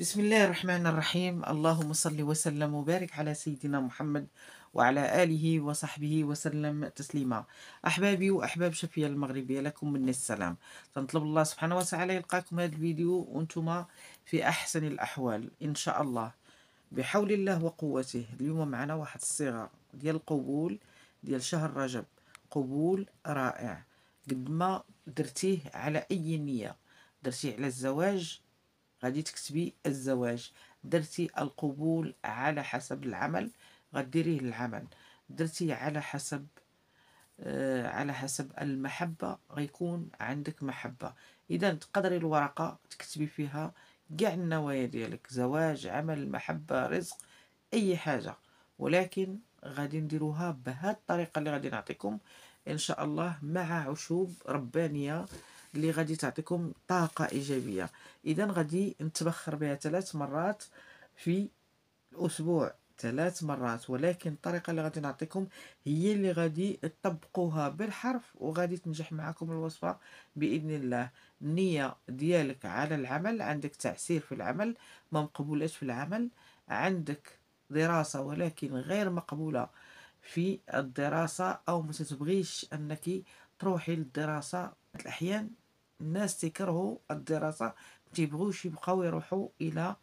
بسم الله الرحمن الرحيم اللهم صل وسلم وبارك على سيدنا محمد وعلى آله وصحبه وسلم تسليما أحبابي وأحباب شفية المغربية لكم من السلام تنطلب الله سبحانه وتعالى يلقاكم هذا الفيديو وانتم في أحسن الأحوال إن شاء الله بحول الله وقوته اليوم معنا واحد الصيغة ديال القبول ديال شهر رجب قبول رائع قد ما درتيه على أي نية درتيه على الزواج غادي تكتبي الزواج درتي القبول على حسب العمل غديريه للعمل درتي على حسب آه على حسب المحبة غيكون عندك محبة إذا تقدري الورقة تكتبي فيها كاع النوايا ديالك زواج عمل محبة رزق أي حاجة ولكن غادي نديروها بهاد الطريقة اللي غادي نعطيكم إن شاء الله مع عشوب ربانية اللي غادي تعطيكم طاقه ايجابيه اذا غادي نتبخر بها ثلاث مرات في الاسبوع ثلاث مرات ولكن الطريقه اللي غادي نعطيكم هي اللي غادي تطبقوها بالحرف وغادي تنجح معكم الوصفه باذن الله النيه ديالك على العمل عندك تعسير في العمل ما مقبولات في العمل عندك دراسه ولكن غير مقبوله في الدراسه او ما تبغيش انك تروحي للدراسه الأحيان الناس تكرهوا الدراسة تيبغوش يبقاو يروحوا إلى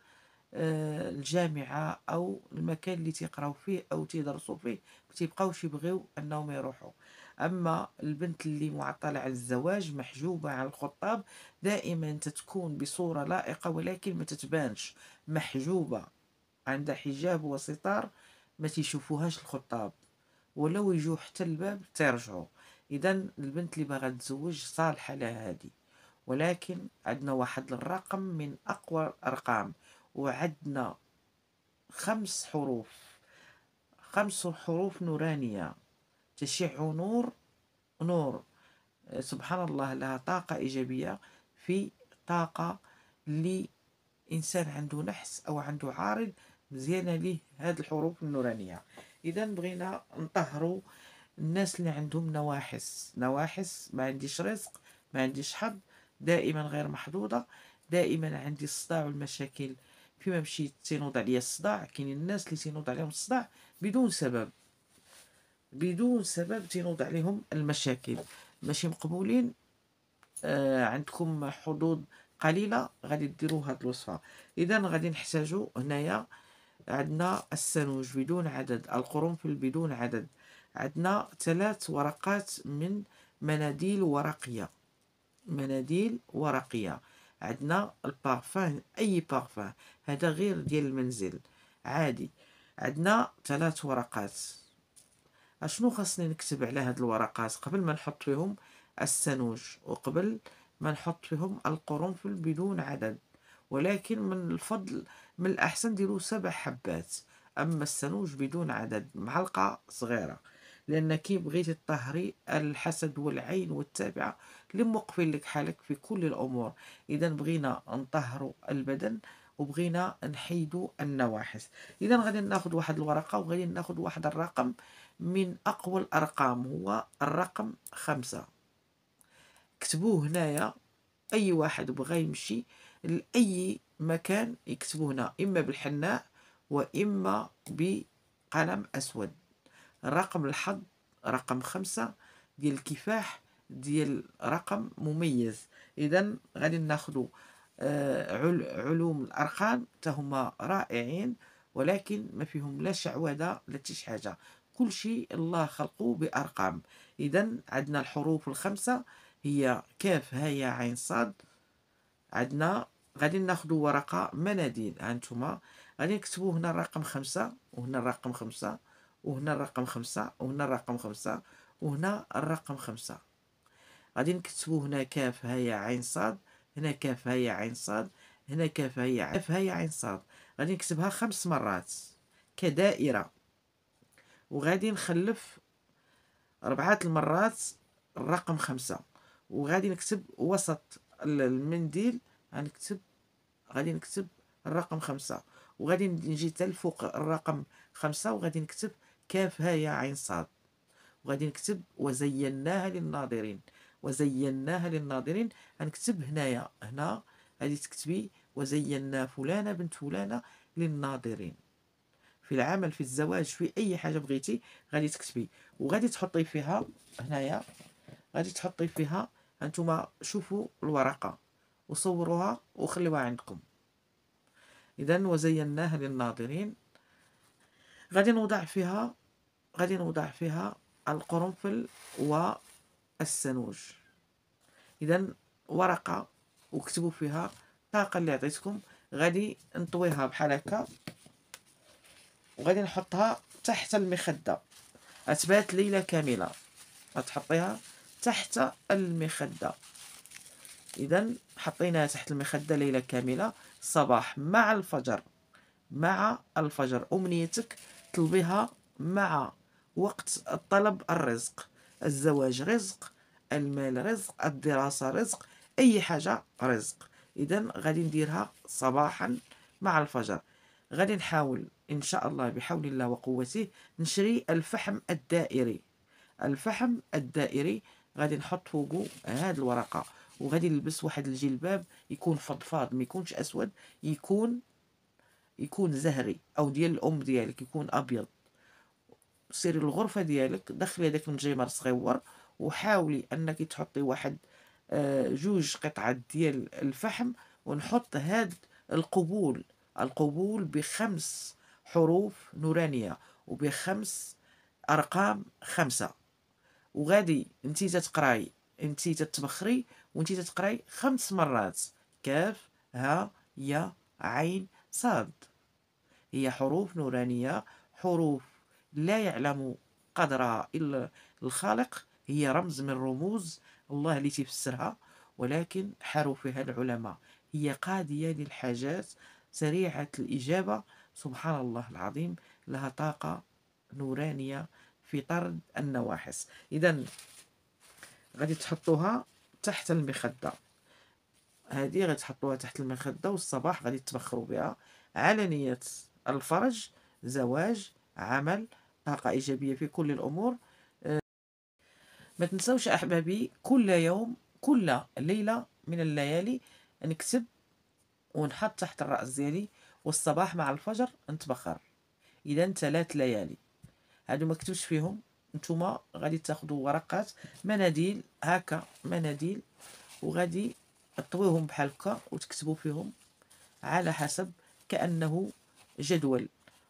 آه، الجامعة أو المكان اللي تيقراو فيه أو تيدرسوا فيه تيبقاوش يبغيو أنهم يروحوا أما البنت اللي معطلة على الزواج محجوبة على الخطاب دائما تتكون بصورة لائقة ولكن ما تتبانش محجوبة عندها حجاب وستار ما تيشوفوهاش الخطاب ولو يجو حتى الباب تيرجعوا اذا البنت اللي باغا تزوج صالحه لها هذه ولكن عندنا واحد الرقم من اقوى الارقام وعندنا خمس حروف خمس حروف نورانيه تشع نور نور سبحان الله لها طاقه ايجابيه في طاقه لي انسان عنده نحس او عنده عارض مزيانه ليه هاد الحروف النورانيه اذا بغينا نطهروا الناس اللي عندهم نواحس نواحس ما عنديش رزق ما عنديش حظ دائما غير محظوظة دائما عندي الصداع والمشاكل فيما مشيت تنوض عليا الصداع كاين الناس اللي تنوض عليهم الصداع بدون سبب بدون سبب تنوض عليهم المشاكل ماشي مقبولين آه عندكم حظوظ قليله غادي ديروا هاد الوصفه اذا غادي نحتاجوا هنايا عندنا السنوج بدون عدد القرنفل بدون عدد عندنا ثلاث ورقات من مناديل ورقية مناديل ورقية عندنا البارفان اي بارفان هذا غير ديال المنزل عادي عندنا ثلاث ورقات اشنو خاصني نكتب على هاد الورقات قبل ما نحط فيهم السنوج وقبل ما نحط فيهم القرنفل بدون عدد ولكن من الفضل من الاحسن ديروا سبع حبات اما السنوج بدون عدد معلقه صغيره لأنك بغيتي تطهري الحسد والعين والتابعة اللي لك حالك في كل الأمور إذا بغينا نطهروا البدن وبغينا نحيدوا النواحس إذا غادي ناخذ واحد الورقة وغادي ناخذ واحد الرقم من أقوى الأرقام هو الرقم خمسة كتبوه هنايا أي واحد بغى يمشي لأي مكان يكتبوه هنا إما بالحناء وإما بقلم أسود رقم الحظ رقم خمسة ديال الكفاح ديال رقم مميز اذا غادي ناخذ آه، علوم الارقام تهما رائعين ولكن ما فيهم لا شعوذه لا حتى شي حاجه كل شيء الله خلقه بارقام اذا عندنا الحروف الخمسه هي كاف ها يا عين صاد عندنا غادي ناخذوا ورقه مناديل هانتوما غادي نكتبوا هنا الرقم خمسة وهنا الرقم خمسة وهنا الرقم خمسة وهنا الرقم خمسة وهنا الرقم خمسة غادي نكتبو هنا كاف هيا عين صاد هنا كاف هيا عين صاد هنا كاف هيا كاف هيا عين صاد غادي نكتبها خمس مرات كدائرة وغادي نخلف ربعة المرات الرقم خمسة وغادي نكتب وسط المنديل غنكتب غادي نكتب الرقم خمسة وغادي نجي تالفوق الرقم خمسة وغادي نكتب كاف ها يا عين صاد وغادي نكتب وزيناها للناظرين وزيناها للناظرين غنكتب هنايا هنا غادي تكتبي وزينا فلانة بنت فلانة للناظرين في العمل في الزواج في اي حاجه بغيتي غادي تكتبي وغادي تحطي فيها هنايا غادي تحطي فيها انتما شوفوا الورقه وصوروها وخليوها عندكم اذا وزيناها للناظرين غادي نوضع فيها غادي نوضع فيها القرنفل والسنوج اذا ورقه وكتبوا فيها الطاقه اللي عطيتكم غادي نطويها بحال هكا وغادي نحطها تحت المخده اثبات ليله كامله غتحطيها تحت المخده اذا حطيناها تحت المخده ليله كامله صباح مع الفجر مع الفجر امنيتك تطلبيها مع وقت الطلب الرزق الزواج رزق المال رزق الدراسة رزق أي حاجة رزق إذا غادي نديرها صباحا مع الفجر غادي نحاول إن شاء الله بحول الله وقوته نشري الفحم الدائري الفحم الدائري غادي نحط فوقو هاد الورقة وغادي نلبس واحد الجلباب يكون فضفاض ما يكونش أسود يكون يكون زهري أو ديال الأم ديالك يكون أبيض سيري الغرفة ديالك دخلي هذاك الجيمر صغيور وحاولي أنك تحطي واحد آه، جوج قطعات ديال الفحم ونحط هاد القبول القبول بخمس حروف نورانية وبخمس أرقام خمسة وغادي انتي تتقراي انتي تتبخري وانتي تتقراي خمس مرات كاف ها يا عين صاد هي حروف نورانية حروف لا يعلم قدرها إلا الخالق هي رمز من رموز الله اللي تفسرها ولكن حروفها العلماء هي قادية للحاجات سريعة الإجابة سبحان الله العظيم لها طاقة نورانية في طرد النواحس إذا غادي تحطوها تحت المخدة هذه غتحطوها تحت المخدة والصباح غادي تبخروا بها على نية الفرج زواج عمل طاقة إيجابية في كل الأمور آه، ما تنسوش أحبابي كل يوم كل ليلة من الليالي نكتب ونحط تحت الرأس ديالي والصباح مع الفجر نتبخر إذا ثلاث ليالي هادو ما كتبش فيهم نتوما غادي تاخذوا ورقات مناديل هكا مناديل وغادي طويهم بحال هكا وتكتبوا فيهم على حسب كأنه جدول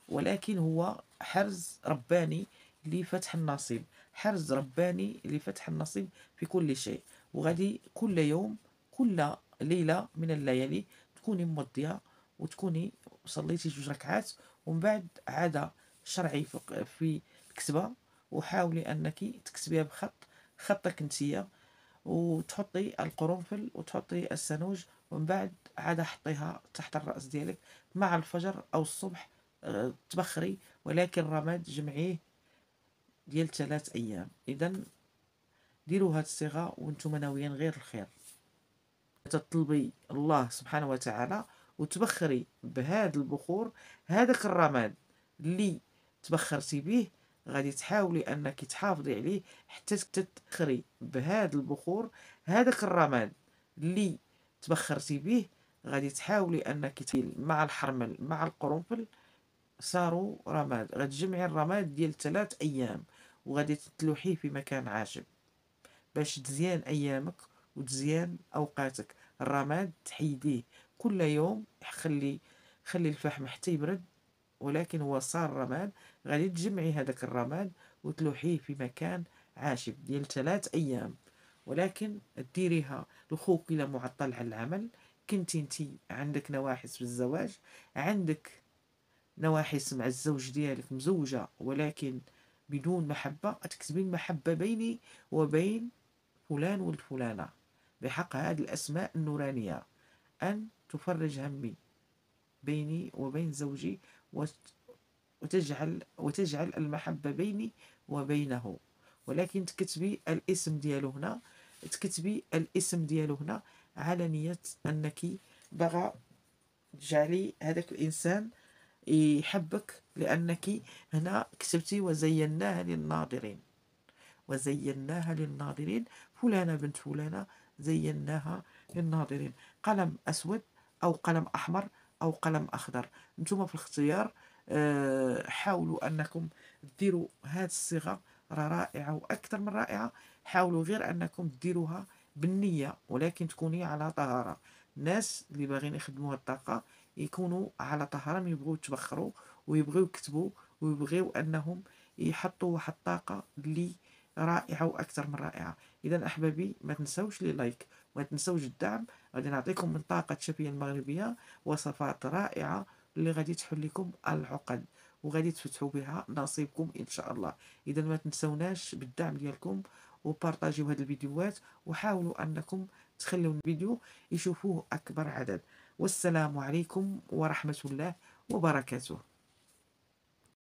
ولكن هو حرز رباني لفتح النصيب حرز رباني لفتح النصيب في كل شيء وغادي كل يوم كل ليلة من الليالي تكوني موضيه وتكوني صليتي جوج ركعات ومن بعد عادة شرعي في الكتبة وحاولي أنك تكتبيها بخط خطك نتيا وتحطي القرنفل وتحطي السنوج ومن بعد عاد حطيها تحت الرأس ديالك مع الفجر أو الصبح آه، تبخري ولكن رماد جمعيه ديال ثلاث أيام إذا ديروا هاد الصيغة وانتم ناويين غير الخير تطلبي الله سبحانه وتعالى وتبخري بهاد البخور هذاك الرماد اللي تبخرتي به غادي تحاولي انك تحافظي عليه حتى تتخري بهذا البخور هذاك الرماد اللي تبخرتي به غادي تحاولي انك مع الحرمل مع القرنفل صاروا رماد غادي تجمعي الرماد ديال ثلاث ايام وغادي تتلوحيه في مكان عاجب باش تزيان ايامك وتزيان اوقاتك الرماد تحيديه كل يوم خلي خلي الفحم حتى يبرد ولكن هو صار رماد غادي تجمعي هذاك الرماد وتلوحيه في مكان عاشب ديال ثلاث ايام ولكن ديريها لخوك الى معطل على العمل كنتي انتي عندك نواحس في الزواج عندك نواحس مع الزوج ديالك مزوجة ولكن بدون محبة تكتبي المحبة بيني وبين فلان والفلانة بحق هذه الأسماء النورانية أن تفرج همي بيني وبين زوجي وتجعل وتجعل المحبة بيني وبينه ولكن تكتبي الاسم ديالو هنا تكتبي الاسم ديالو هنا على نية أنك بغى تجعلي هذاك الإنسان يحبك لأنك هنا كتبتي وزيناها للناظرين وزيناها للناظرين فلانة بنت فلانة زيناها للناظرين قلم أسود أو قلم أحمر أو قلم أخضر نتوما في الاختيار آه، حاولوا انكم ديروا هذه الصيغه راه رائعه واكثر من رائعه حاولوا غير انكم ديروها بالنيه ولكن تكوني على طهاره الناس اللي باغيين يخدموا الطاقه يكونوا على طهاره ما يبغوا يتبخروا ويبغيو يكتبوا ويبغيو انهم يحطوا واحد الطاقه اللي رائعه واكثر من رائعه اذا احبابي ما تنساوش لي لايك وما تنساوش الدعم غادي نعطيكم من طاقه الشفيه المغربيه وصفات رائعه اللي غادي تحل لكم العقد وغادي تفتحوا بها نصيبكم ان شاء الله اذا ما تنسوناش بالدعم ديالكم وبارطاجيو هاد الفيديوهات وحاولوا انكم تخليو الفيديو يشوفوه اكبر عدد والسلام عليكم ورحمه الله وبركاته